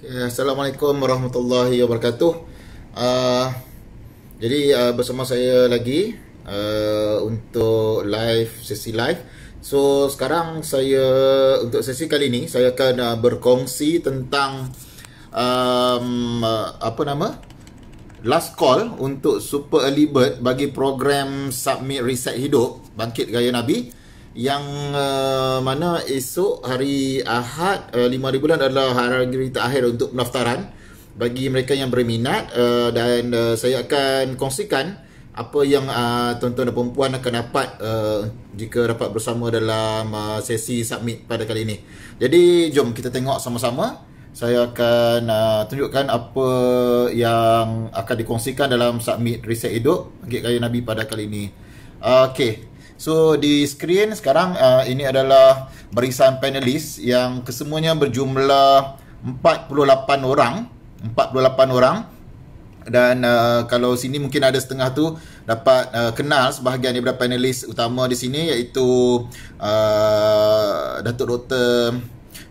Eh, Assalamualaikum warahmatullahi wabarakatuh. Uh, jadi uh, bersama saya lagi uh, untuk live sesi live. So sekarang saya untuk sesi kali ini saya akan uh, berkongsi tentang um, uh, apa nama last call untuk super early bird bagi program submit reset hidup bangkit gaya nabi yang uh, mana esok hari Ahad uh, 5000 bulan adalah hari terakhir untuk pendaftaran bagi mereka yang berminat uh, dan uh, saya akan kongsikan apa yang uh, tuan-tuan dan puan akan dapat uh, jika dapat bersama dalam uh, sesi submit pada kali ini. Jadi jom kita tengok sama-sama. Saya akan uh, tunjukkan apa yang akan dikongsikan dalam submit riset hidup bagi Kaya Nabi pada kali ini. Uh, Okey. So di screen sekarang uh, ini adalah barisan panelis yang kesemuanya berjumlah 48 orang, 48 orang. Dan uh, kalau sini mungkin ada setengah tu dapat uh, kenal sebahagian daripada panelis utama di sini iaitu uh, Datuk Dr.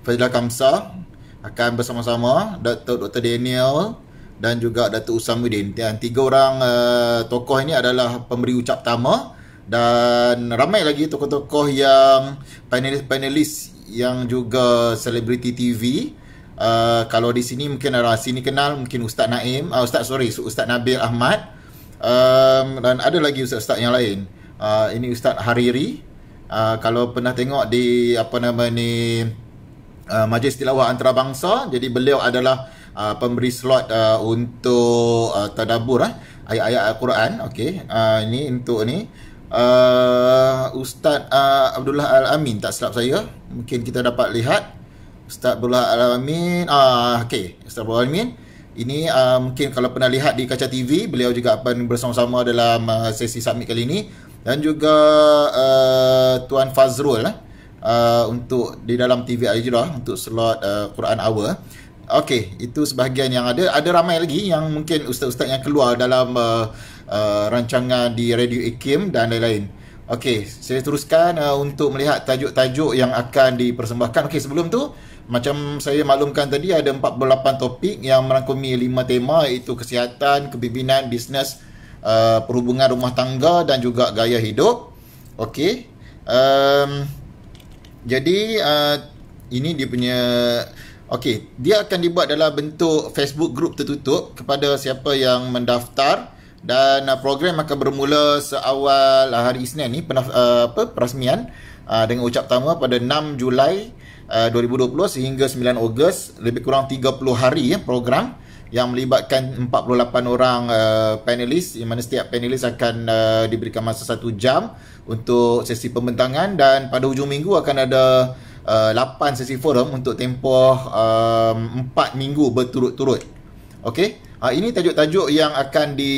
Fadilah Kamsa akan bersama-sama Datuk Dr. Daniel dan juga Datuk Usamuddin. Dan tiga orang uh, tokoh ini adalah pemberi ucap pertama dan ramai lagi tokoh-tokoh yang panelis-panelis yang juga selebriti TV uh, kalau di sini mungkin ada sini kenal mungkin Ustaz Naim uh, Ustaz sorry Ustaz Nabil Ahmad um, dan ada lagi Ustaz-Ustaz yang lain uh, ini Ustaz Hariri uh, kalau pernah tengok di apa nama ni uh, Majlis Tilawah Antarabangsa jadi beliau adalah Uh, pemberi slot uh, untuk uh, tadabbur eh ayat-ayat al-Quran okey uh, ini untuk ni uh, Ustaz uh, Abdullah Al-Amin tak silap saya mungkin kita dapat lihat Ustaz Abdullah Al-Amin ah uh, okey Ustaz Abdullah Al-Amin ini uh, mungkin kalau pernah lihat di kaca TV beliau juga akan bersama-sama dalam uh, sesi summit kali ini dan juga uh, Tuan Fazrul uh, untuk di dalam TV Al-Hijrah untuk slot uh, Quran Hour Okey, itu sebahagian yang ada. Ada ramai lagi yang mungkin ustaz-ustaz yang keluar dalam uh, uh, rancangan di Radio Ikim dan lain-lain. Okey, saya teruskan uh, untuk melihat tajuk-tajuk yang akan dipersembahkan. Okey, sebelum tu macam saya maklumkan tadi ada 48 topik yang merangkumi 5 tema iaitu kesihatan, kebimbingan, bisnes, uh, perhubungan rumah tangga dan juga gaya hidup. Okey. Um, jadi uh, ini dia punya Okey, dia akan dibuat dalam bentuk Facebook group tertutup kepada siapa yang mendaftar dan uh, program akan bermula seawal uh, hari Isnin ni penaf, uh, apa perasmian uh, dengan ucap tamu pada 6 Julai uh, 2020 sehingga 9 Ogos lebih kurang 30 hari ya program yang melibatkan 48 orang uh, panelis di mana setiap panelis akan uh, diberikan masa 1 jam untuk sesi pembentangan dan pada hujung minggu akan ada 8 uh, sesi forum untuk tempoh uh, um, 4 minggu berturut-turut. Okey. Uh, ini tajuk-tajuk yang akan di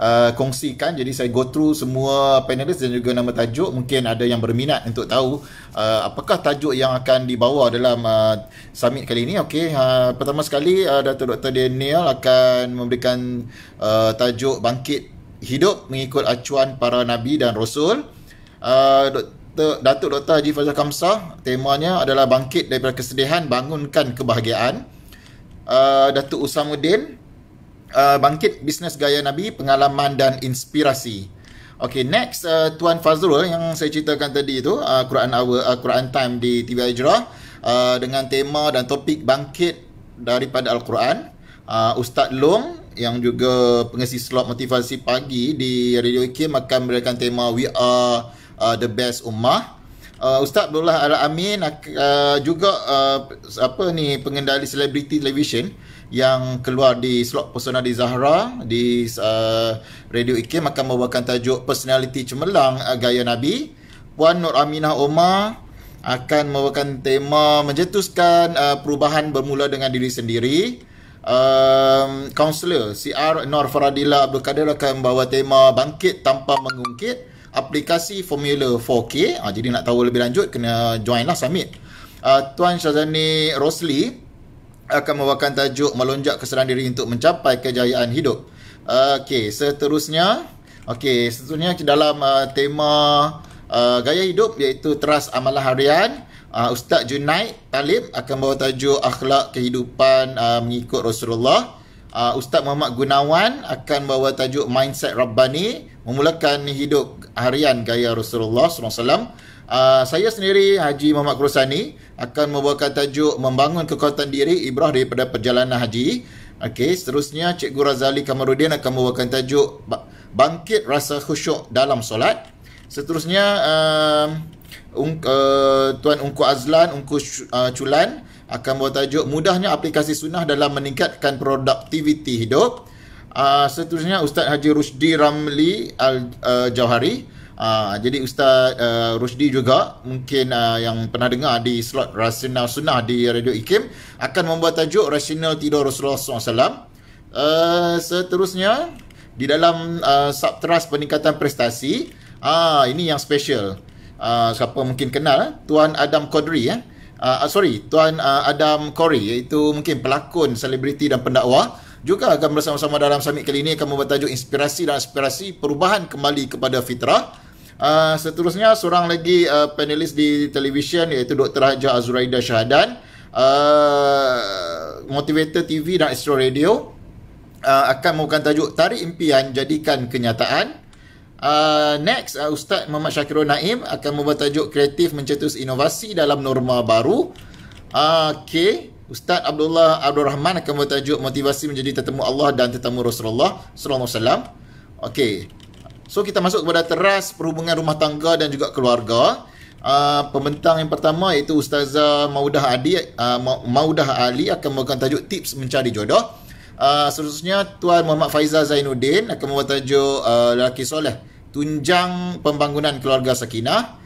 uh, kongsikan. Jadi saya go through semua panelis dan juga nama tajuk. Mungkin ada yang berminat untuk tahu uh, apakah tajuk yang akan dibawa dalam uh, summit kali ini. Okey. Uh, pertama sekali uh, Dato Dr Daniel akan memberikan uh, tajuk bangkit hidup mengikut acuan para nabi dan rasul. Uh, Dr. Datuk Dr. Haji Fazal Kamsah temanya adalah bangkit daripada kesedihan bangunkan kebahagiaan uh, Datuk Usamuddin uh, bangkit bisnes gaya Nabi pengalaman dan inspirasi Okay, next uh, Tuan Fazrul yang saya ceritakan tadi itu uh, Quran Hour, uh, Quran Time di TV Hijrah uh, dengan tema dan topik bangkit daripada Al-Quran uh, Ustaz Long yang juga pengisi slot motivasi pagi di Radio IK akan memberikan tema We Are uh, the best ummah uh, Ustaz Abdullah Al-Amin uh, juga uh, apa ni pengendali selebriti television yang keluar di slot personal di Zahra di uh, Radio IKIM akan membawakan tajuk personality cemerlang uh, gaya Nabi Puan Nur Aminah Omar akan membawakan tema menjetuskan uh, perubahan bermula dengan diri sendiri um, Counselor CR Nur Faradila Abdul akan membawa tema bangkit tanpa mengungkit aplikasi Formula 4K. Ha, ah, jadi nak tahu lebih lanjut, kena join lah summit. Uh, ah, Tuan Syazani Rosli akan membawakan tajuk melonjak kesedaran diri untuk mencapai kejayaan hidup. Uh, Okey, seterusnya. Okey, seterusnya dalam uh, tema uh, gaya hidup iaitu teras amalan harian. Uh, Ustaz Junaid Talib akan bawa tajuk akhlak kehidupan uh, mengikut Rasulullah. Uh, Ustaz Muhammad Gunawan akan bawa tajuk mindset Rabbani memulakan hidup harian gaya Rasulullah SAW. Uh, ah, saya sendiri Haji Muhammad Kurusani akan membawakan tajuk membangun kekuatan diri ibrah daripada perjalanan haji. Okey, seterusnya Cikgu Razali Kamarudin akan membawakan tajuk bangkit rasa khusyuk dalam solat. Seterusnya uh, Ung, uh, Tuan Ungku Azlan, Ungku uh, Culan akan membawa tajuk mudahnya aplikasi sunnah dalam meningkatkan produktiviti hidup. Ah, seterusnya Ustaz Haji Rusdi Ramli Al uh, Jauhari. Uh, jadi Ustaz uh, Rusdi juga mungkin uh, yang pernah dengar di slot Rasional Sunnah di Radio Ikim akan membuat tajuk Rasional Tidur Rasulullah SAW. Uh, seterusnya di dalam uh, subtras peningkatan prestasi, uh, ini yang special. Uh, siapa mungkin kenal eh? Tuan Adam Kodri eh? Uh, sorry, Tuan uh, Adam Kori iaitu mungkin pelakon, selebriti dan pendakwa juga akan bersama-sama dalam summit kali ini akan bertajuk inspirasi dan aspirasi perubahan kembali kepada fitrah. Uh, seterusnya seorang lagi uh, panelis di televisyen iaitu Dr. Hajar Azuraida Syahadan uh, ah, Motivator TV dan Astro Radio uh, akan membukakan tajuk Tarik Impian Jadikan Kenyataan uh, Next uh, Ustaz Muhammad Syakirul Naim akan membuat tajuk Kreatif Mencetus Inovasi Dalam Norma Baru uh, Okay Ustaz Abdullah Abdul Rahman akan bertajuk motivasi menjadi tetamu Allah dan tetamu Rasulullah sallallahu alaihi wasallam. Okey. So kita masuk kepada teras perhubungan rumah tangga dan juga keluarga. Uh, pembentang yang pertama iaitu Ustazah Maudah Ali uh, ah, Maudah Ali akan memberikan tajuk tips mencari jodoh. Uh, seterusnya Tuan Muhammad Faiza Zainuddin akan membawa tajuk uh, lelaki soleh tunjang pembangunan keluarga sakinah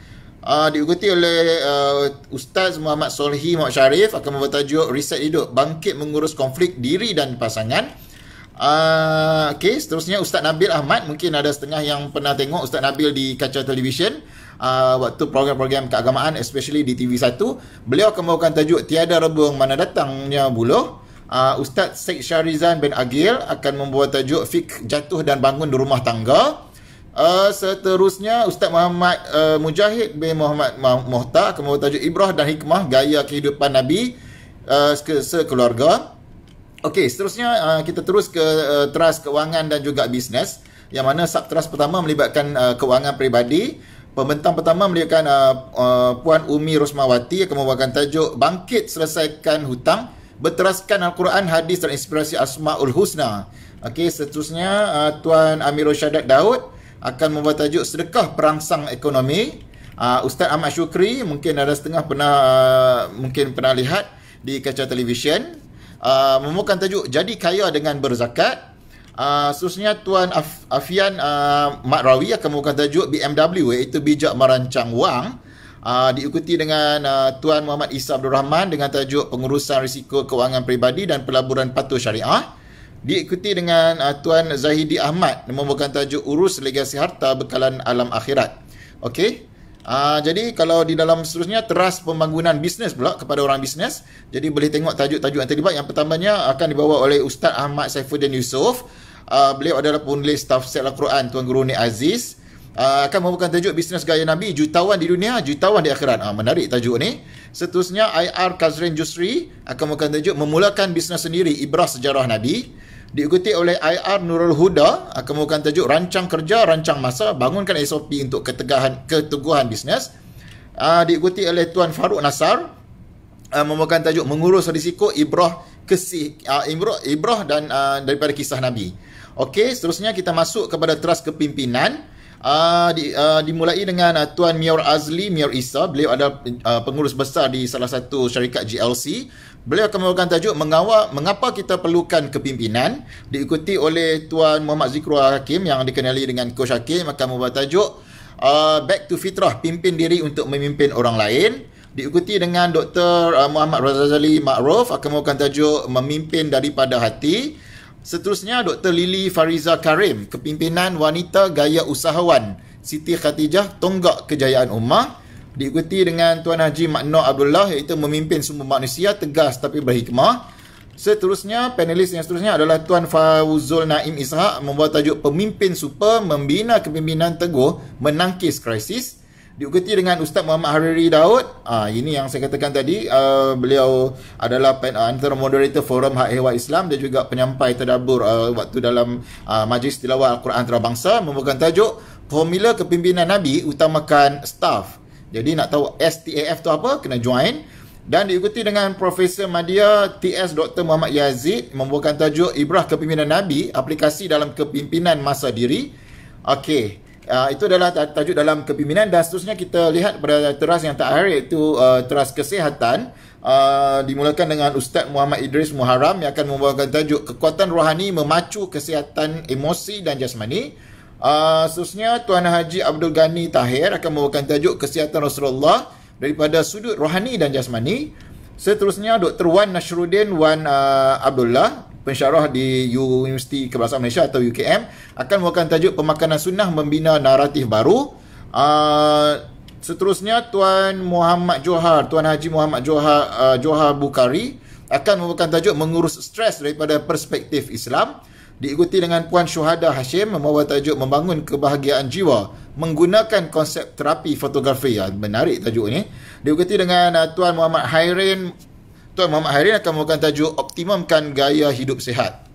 uh, diikuti oleh uh, Ustaz Muhammad Solhi Mohd Sharif akan bertajuk riset Hidup Bangkit Mengurus Konflik Diri dan Pasangan. Uh, ah, okay, seterusnya Ustaz Nabil Ahmad mungkin ada setengah yang pernah tengok Ustaz Nabil di kaca televisyen uh, waktu program-program keagamaan especially di TV1 beliau akan bawakan tajuk Tiada Rebung Mana Datangnya Buluh uh, Ustaz Syed Syarizan bin Agil akan membuat tajuk Fik Jatuh dan Bangun di Rumah Tangga Uh, seterusnya Ustaz Muhammad uh, Mujahid bin Muhammad Mohtar kemudian tajuk Ibrah dan Hikmah Gaya Kehidupan Nabi uh, sekeluarga. Okey, seterusnya uh, kita terus ke uh, teras kewangan dan juga bisnes yang mana sub teras pertama melibatkan uh, kewangan peribadi. Pembentang pertama melibatkan uh, uh, Puan Umi Rosmawati yang membawakan tajuk Bangkit Selesaikan Hutang berteraskan Al-Quran Hadis dan Inspirasi Asmaul Husna. Okey, seterusnya uh, Tuan Amirul Syadat Daud akan membuat tajuk sedekah perangsang ekonomi. Uh, Ustaz Ahmad Syukri mungkin ada setengah pernah uh, mungkin pernah lihat di kaca televisyen uh, ah, memukan tajuk jadi kaya dengan berzakat. Uh, seterusnya Tuan Af- Afian uh, Mat Rawi akan memukan tajuk BMW iaitu bijak merancang wang. Uh, diikuti dengan uh, Tuan Muhammad Isa Abdul Rahman dengan tajuk pengurusan risiko kewangan peribadi dan pelaburan patuh syariah diikuti dengan uh, Tuan Zahidi Ahmad yang membawakan tajuk Urus Legasi Harta Bekalan Alam Akhirat. Okey. Uh, jadi kalau di dalam seterusnya teras pembangunan bisnes pula kepada orang bisnes jadi boleh tengok tajuk-tajuk yang terlibat yang pertamanya akan dibawa oleh Ustaz Ahmad Saifuddin Yusof uh, beliau adalah penulis tafsir Al-Quran Tuan Guru Nik Aziz uh, akan membawakan tajuk bisnes gaya Nabi jutawan di dunia jutawan di akhirat uh, menarik tajuk ni seterusnya IR Kazrin Jusri akan membawakan tajuk memulakan bisnes sendiri ibrah sejarah Nabi diikuti oleh IR Nurul Huda akan menggunakan tajuk rancang kerja rancang masa bangunkan SOP untuk ketegahan keteguhan bisnes uh, diikuti oleh Tuan Faruk Nasar uh, ah, memakan tajuk mengurus risiko ibrah kesih uh, ibrah, ibrah dan uh, daripada kisah nabi okey seterusnya kita masuk kepada teras kepimpinan uh, di, uh, dimulai dengan uh, Tuan Mior Azli Mior Isa beliau adalah uh, pengurus besar di salah satu syarikat GLC Beliau akan memberikan tajuk mengawal mengapa kita perlukan kepimpinan diikuti oleh Tuan Muhammad Zikrul Hakim yang dikenali dengan Coach Hakim akan membuat tajuk uh, Back to Fitrah Pimpin Diri untuk Memimpin Orang Lain diikuti dengan Dr. Uh, Muhammad Razali Makrof akan membuat tajuk Memimpin Daripada Hati seterusnya Dr. Lily Fariza Karim Kepimpinan Wanita Gaya Usahawan Siti Khatijah Tonggak Kejayaan Umar diikuti dengan Tuan Haji Makno Abdullah iaitu memimpin semua manusia tegas tapi berhikmah. Seterusnya panelis yang seterusnya adalah Tuan Fauzul Naim Ishaq membuat tajuk Pemimpin Super Membina Kepimpinan Teguh Menangkis Krisis diikuti dengan Ustaz Muhammad Hariri Daud. Ah ini yang saya katakan tadi uh, beliau adalah pen, uh, ah, antara moderator forum Hak Ehwal Islam dan juga penyampai tadabbur uh, waktu dalam uh, majlis tilawah Al-Quran antarabangsa membuatkan tajuk formula kepimpinan nabi utamakan staff jadi nak tahu STAF tu apa, kena join. Dan diikuti dengan Profesor Madia TS Dr. Muhammad Yazid membawakan tajuk Ibrah Kepimpinan Nabi, aplikasi dalam kepimpinan masa diri. Okey, uh, itu adalah tajuk dalam kepimpinan dan seterusnya kita lihat pada teras yang terakhir iaitu uh, teras kesihatan. Uh, dimulakan dengan Ustaz Muhammad Idris Muharram yang akan membawakan tajuk Kekuatan Rohani Memacu Kesihatan Emosi dan Jasmani. Uh, seterusnya Tuan Haji Abdul Ghani Tahir akan membawakan tajuk Kesihatan Rasulullah daripada sudut rohani dan jasmani. Seterusnya Dr. Wan Nasruddin Wan uh, Abdullah pensyarah di Universiti Kebangsaan Malaysia atau UKM akan membawakan tajuk Pemakanan Sunnah Membina Naratif Baru. Uh, seterusnya Tuan Muhammad Johar, Tuan Haji Muhammad Johar uh, Johar Bukhari akan membawakan tajuk Mengurus Stres daripada Perspektif Islam diikuti dengan Puan Syuhada Hashim membawa tajuk membangun kebahagiaan jiwa menggunakan konsep terapi fotografi. Ya, menarik tajuk ni. Diikuti dengan uh, Tuan Muhammad Hairin. Tuan Muhammad Hairin akan membawakan tajuk optimumkan gaya hidup sehat.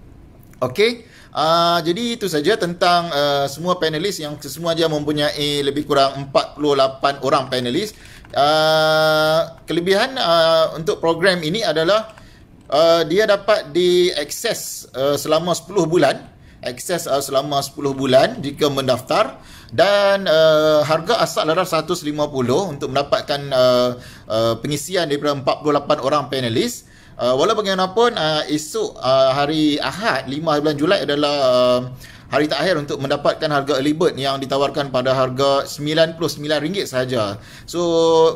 Okey. Uh, ah, jadi itu saja tentang uh, semua panelis yang semua dia mempunyai lebih kurang 48 orang panelis. Uh, kelebihan uh, untuk program ini adalah uh, dia dapat diakses uh, selama 10 bulan akses uh, selama 10 bulan jika mendaftar dan uh, harga asal adalah 150 untuk mendapatkan uh, uh, pengisian daripada 48 orang panelis uh, walaupun bagaimanapun uh, esok uh, hari Ahad 5 bulan Julai adalah uh, hari terakhir untuk mendapatkan harga early bird yang ditawarkan pada harga RM99 sahaja. So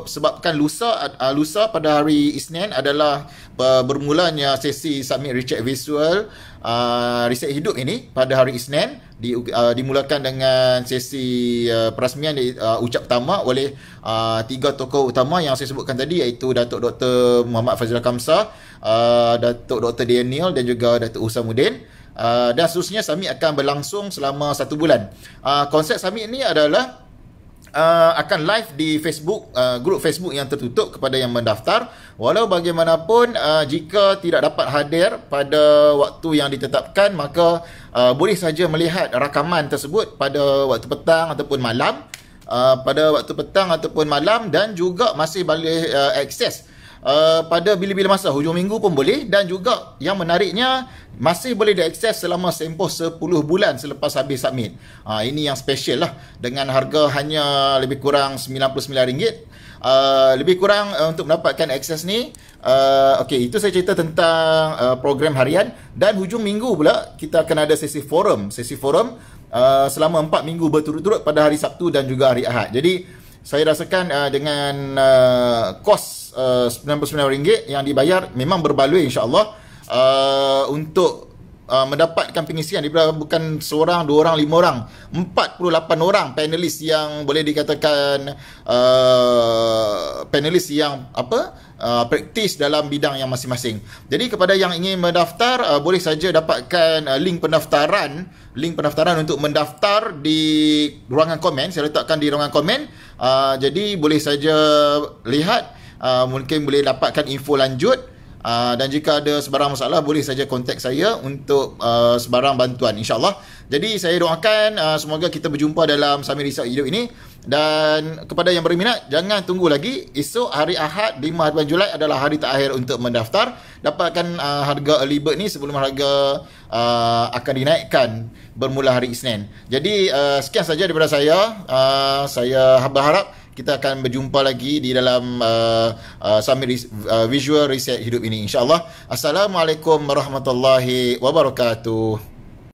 sebabkan lusa uh, lusa pada hari Isnin adalah uh, bermulanya sesi submit recheck visual uh, riset hidup ini pada hari Isnin di, uh, dimulakan dengan sesi uh, perasmian di, uh, ucap tama oleh uh, tiga tokoh utama yang saya sebutkan tadi iaitu Datuk Dr. Muhammad Fazil Kamsah, uh, Datuk Dr. Daniel dan juga Datuk Usamuddin. Ah, dan seterusnya summit akan berlangsung selama satu bulan. Uh, konsep summit ni adalah uh, akan live di Facebook, uh, grup Facebook yang tertutup kepada yang mendaftar. Walau bagaimanapun, uh, jika tidak dapat hadir pada waktu yang ditetapkan, maka uh, boleh saja melihat rakaman tersebut pada waktu petang ataupun malam. Uh, pada waktu petang ataupun malam dan juga masih boleh uh, akses uh, Eh, pada bila-bila masa hujung minggu pun boleh dan juga yang menariknya masih boleh diakses selama sempoh 10 bulan selepas habis submit. Ha, ini yang special lah dengan harga hanya lebih kurang RM99. Uh, lebih kurang uh, untuk mendapatkan akses ni uh, okay, itu saya cerita tentang uh, program harian dan hujung minggu pula kita akan ada sesi forum sesi forum uh, selama 4 minggu berturut-turut pada hari Sabtu dan juga hari Ahad jadi saya rasakan uh, dengan uh, kos uh, RM99 yang dibayar memang berbaloi insyaAllah uh, untuk uh, mendapatkan pengisian daripada bukan seorang, dua orang, lima orang 48 orang panelis yang boleh dikatakan uh, panelis yang apa Uh, praktis dalam bidang yang masing-masing. Jadi kepada yang ingin mendaftar uh, boleh saja dapatkan uh, link pendaftaran, link pendaftaran untuk mendaftar di ruangan komen. Saya letakkan di ruangan komen. Uh, jadi boleh saja lihat uh, mungkin boleh dapatkan info lanjut Uh, dan jika ada sebarang masalah boleh saja kontak saya untuk uh, sebarang bantuan insyaallah. Jadi saya doakan uh, semoga kita berjumpa dalam Sami Risau Hidup ini dan kepada yang berminat jangan tunggu lagi esok hari Ahad 5 hari Julai adalah hari terakhir untuk mendaftar dapatkan uh, harga early bird ni sebelum harga uh, akan dinaikkan bermula hari Isnin. Jadi uh, sekian saja daripada saya. Uh, saya berharap harap kita akan berjumpa lagi di dalam uh, uh, summit uh, visual reset hidup ini insyaallah assalamualaikum warahmatullahi wabarakatuh